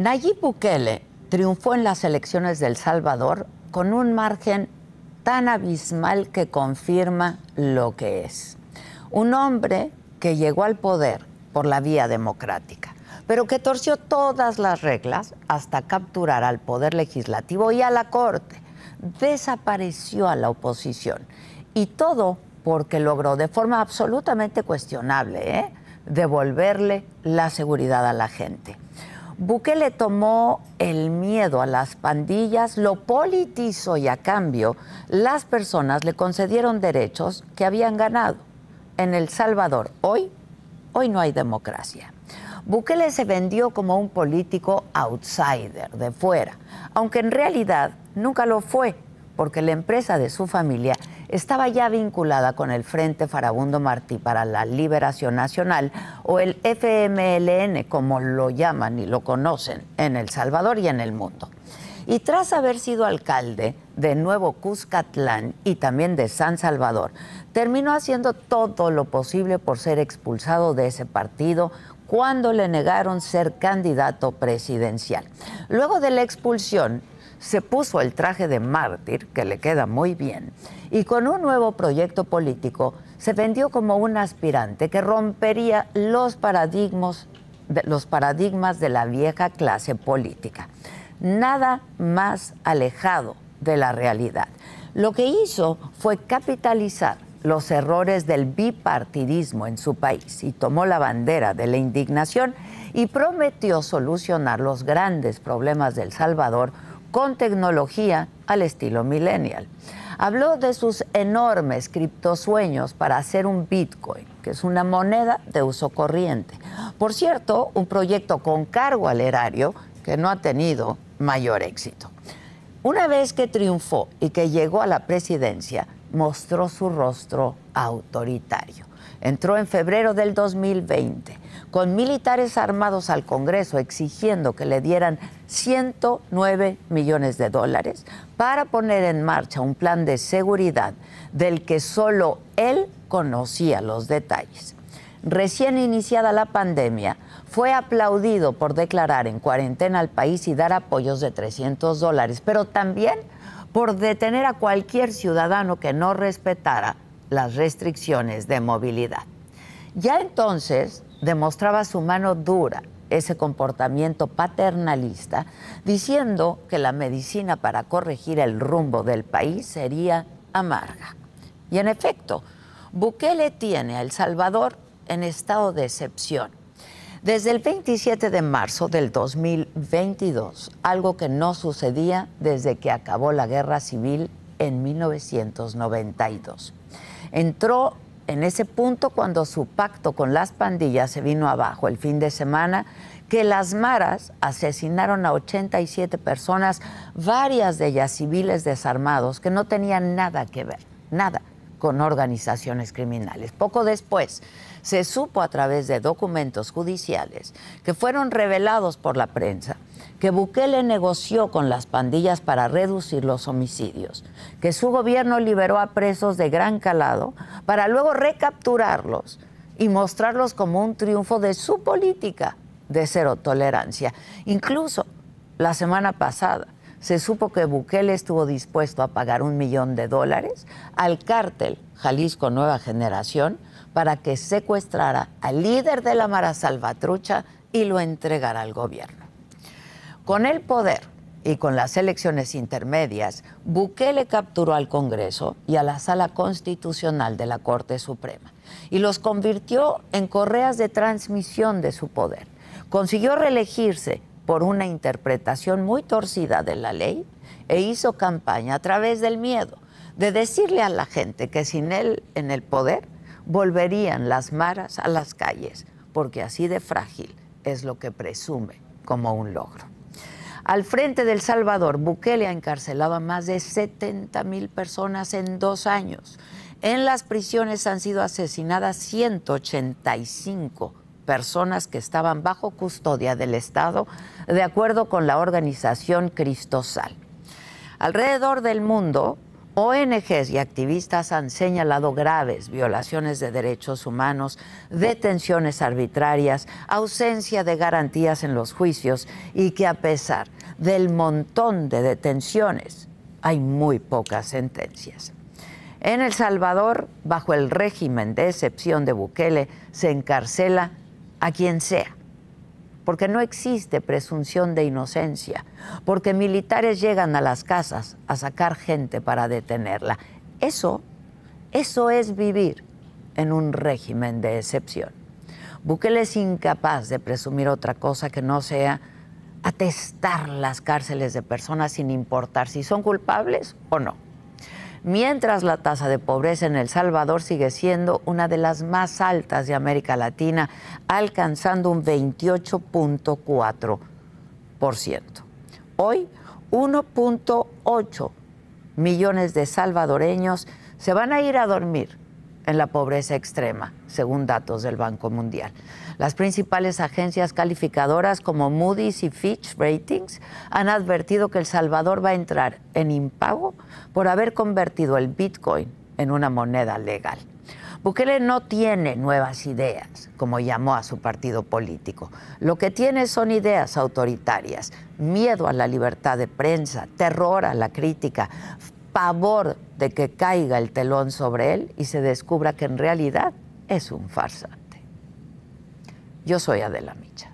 Nayib Bukele triunfó en las elecciones del Salvador con un margen tan abismal que confirma lo que es. Un hombre que llegó al poder por la vía democrática, pero que torció todas las reglas hasta capturar al Poder Legislativo y a la Corte. Desapareció a la oposición. Y todo porque logró de forma absolutamente cuestionable ¿eh? devolverle la seguridad a la gente. Buque tomó el miedo a las pandillas, lo politizó y a cambio las personas le concedieron derechos que habían ganado. En El Salvador hoy, hoy no hay democracia. Bukele se vendió como un político outsider, de fuera, aunque en realidad nunca lo fue, porque la empresa de su familia estaba ya vinculada con el Frente Farabundo Martí para la Liberación Nacional o el FMLN, como lo llaman y lo conocen en El Salvador y en el mundo. Y tras haber sido alcalde de Nuevo Cuscatlán y también de San Salvador, terminó haciendo todo lo posible por ser expulsado de ese partido cuando le negaron ser candidato presidencial. Luego de la expulsión, se puso el traje de mártir, que le queda muy bien, y con un nuevo proyecto político se vendió como un aspirante que rompería los paradigmas de, la vieja clase política. Nada más alejado de la realidad. Lo que hizo fue capitalizar los errores del bipartidismo en su país y tomó la bandera de la indignación y prometió solucionar los grandes problemas del Salvador con tecnología al estilo millennial. Habló de sus enormes criptosueños para hacer un Bitcoin, que es una moneda de uso corriente. Por cierto, un proyecto con cargo al erario que no ha tenido mayor éxito. Una vez que triunfó y que llegó a la presidencia, mostró su rostro autoritario. Entró en febrero del 2020 con militares armados al Congreso exigiendo que le dieran 109 millones de dólares para poner en marcha un plan de seguridad del que solo él conocía los detalles. Recién iniciada la pandemia, fue aplaudido por declarar en cuarentena al país y dar apoyos de 300 dólares, pero también por detener a cualquier ciudadano que no respetara las restricciones de movilidad. Ya entonces demostraba su mano dura ese comportamiento paternalista, diciendo que la medicina para corregir el rumbo del país sería amarga. Y en efecto, Bukele tiene a El Salvador en estado de excepción. Desde el 27 de marzo del 2022, algo que no sucedía desde que acabó la guerra civil en 1992. Entró en ese punto cuando su pacto con las pandillas se vino abajo el fin de semana, que las maras asesinaron a 87 personas, varias de ellas civiles desarmados, que no tenían nada que ver, nada con organizaciones criminales. Poco después se supo a través de documentos judiciales que fueron revelados por la prensa que Bukele negoció con las pandillas para reducir los homicidios, que su gobierno liberó a presos de gran calado para luego recapturarlos y mostrarlos como un triunfo de su política de cero tolerancia. Incluso la semana pasada se supo que Bukele estuvo dispuesto a pagar un millón de dólares al cártel Jalisco Nueva Generación para que secuestrara al líder de la Mara Salvatrucha y lo entregara al gobierno. Con el poder y con las elecciones intermedias, Bukele capturó al Congreso y a la Sala Constitucional de la Corte Suprema y los convirtió en correas de transmisión de su poder. Consiguió reelegirse por una interpretación muy torcida de la ley e hizo campaña a través del miedo, de decirle a la gente que sin él en el poder volverían las maras a las calles, porque así de frágil es lo que presume como un logro. Al frente del Salvador, Bukele ha encarcelado a más de 70 mil personas en dos años. En las prisiones han sido asesinadas 185 personas que estaban bajo custodia del Estado, de acuerdo con la organización Cristosal. Alrededor del mundo, ONGs y activistas han señalado graves violaciones de derechos humanos, detenciones arbitrarias, ausencia de garantías en los juicios y que a pesar del montón de detenciones hay muy pocas sentencias. En El Salvador, bajo el régimen de excepción de Bukele, se encarcela a quien sea, porque no existe presunción de inocencia, porque militares llegan a las casas a sacar gente para detenerla. Eso, eso es vivir en un régimen de excepción. Bukele es incapaz de presumir otra cosa que no sea atestar las cárceles de personas sin importar si son culpables o no mientras la tasa de pobreza en El Salvador sigue siendo una de las más altas de América Latina, alcanzando un 28.4%. Hoy, 1.8 millones de salvadoreños se van a ir a dormir en la pobreza extrema según datos del Banco Mundial. Las principales agencias calificadoras como Moody's y Fitch Ratings han advertido que El Salvador va a entrar en impago por haber convertido el Bitcoin en una moneda legal. Bukele no tiene nuevas ideas, como llamó a su partido político. Lo que tiene son ideas autoritarias, miedo a la libertad de prensa, terror a la crítica, pavor de que caiga el telón sobre él y se descubra que en realidad es un farsante. Yo soy Adela Micha.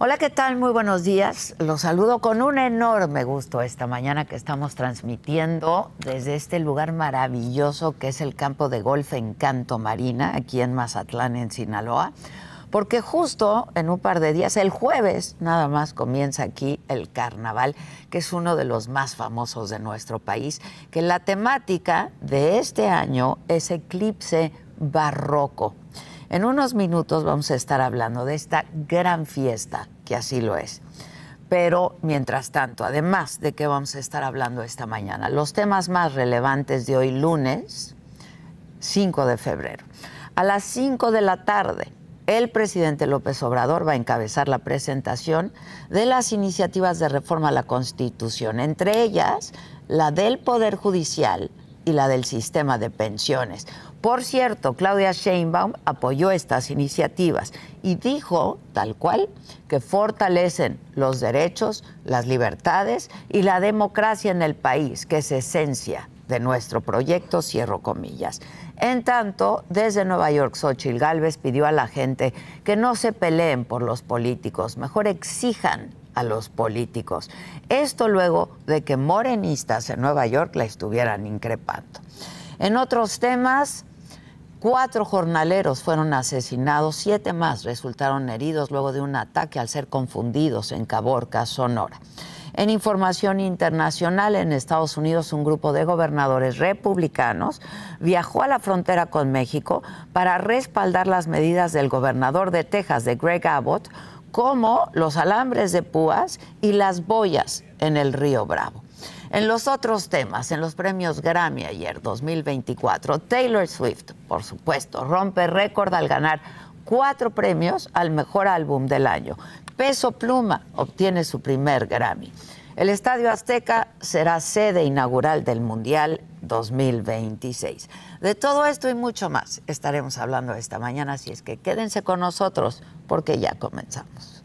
Hola, ¿qué tal? Muy buenos días. Los saludo con un enorme gusto esta mañana que estamos transmitiendo desde este lugar maravilloso que es el campo de golf Encanto Marina, aquí en Mazatlán, en Sinaloa porque justo en un par de días, el jueves nada más comienza aquí el carnaval, que es uno de los más famosos de nuestro país, que la temática de este año es eclipse barroco. En unos minutos vamos a estar hablando de esta gran fiesta, que así lo es. Pero mientras tanto, además de que vamos a estar hablando esta mañana, los temas más relevantes de hoy lunes, 5 de febrero, a las 5 de la tarde, el presidente López Obrador va a encabezar la presentación de las iniciativas de reforma a la Constitución, entre ellas la del Poder Judicial y la del sistema de pensiones. Por cierto, Claudia Sheinbaum apoyó estas iniciativas y dijo, tal cual, que fortalecen los derechos, las libertades y la democracia en el país, que es esencia de nuestro proyecto, cierro comillas. En tanto, desde Nueva York, Xochitl Gálvez pidió a la gente que no se peleen por los políticos, mejor exijan a los políticos. Esto luego de que morenistas en Nueva York la estuvieran increpando. En otros temas, Cuatro jornaleros fueron asesinados, siete más resultaron heridos luego de un ataque al ser confundidos en Caborca, Sonora. En información internacional, en Estados Unidos un grupo de gobernadores republicanos viajó a la frontera con México para respaldar las medidas del gobernador de Texas, de Greg Abbott, como los alambres de púas y las boyas en el río Bravo. En los otros temas, en los premios Grammy ayer 2024, Taylor Swift, por supuesto, rompe récord al ganar cuatro premios al mejor álbum del año. Peso Pluma obtiene su primer Grammy. El Estadio Azteca será sede inaugural del Mundial 2026. De todo esto y mucho más estaremos hablando esta mañana, así es que quédense con nosotros porque ya comenzamos.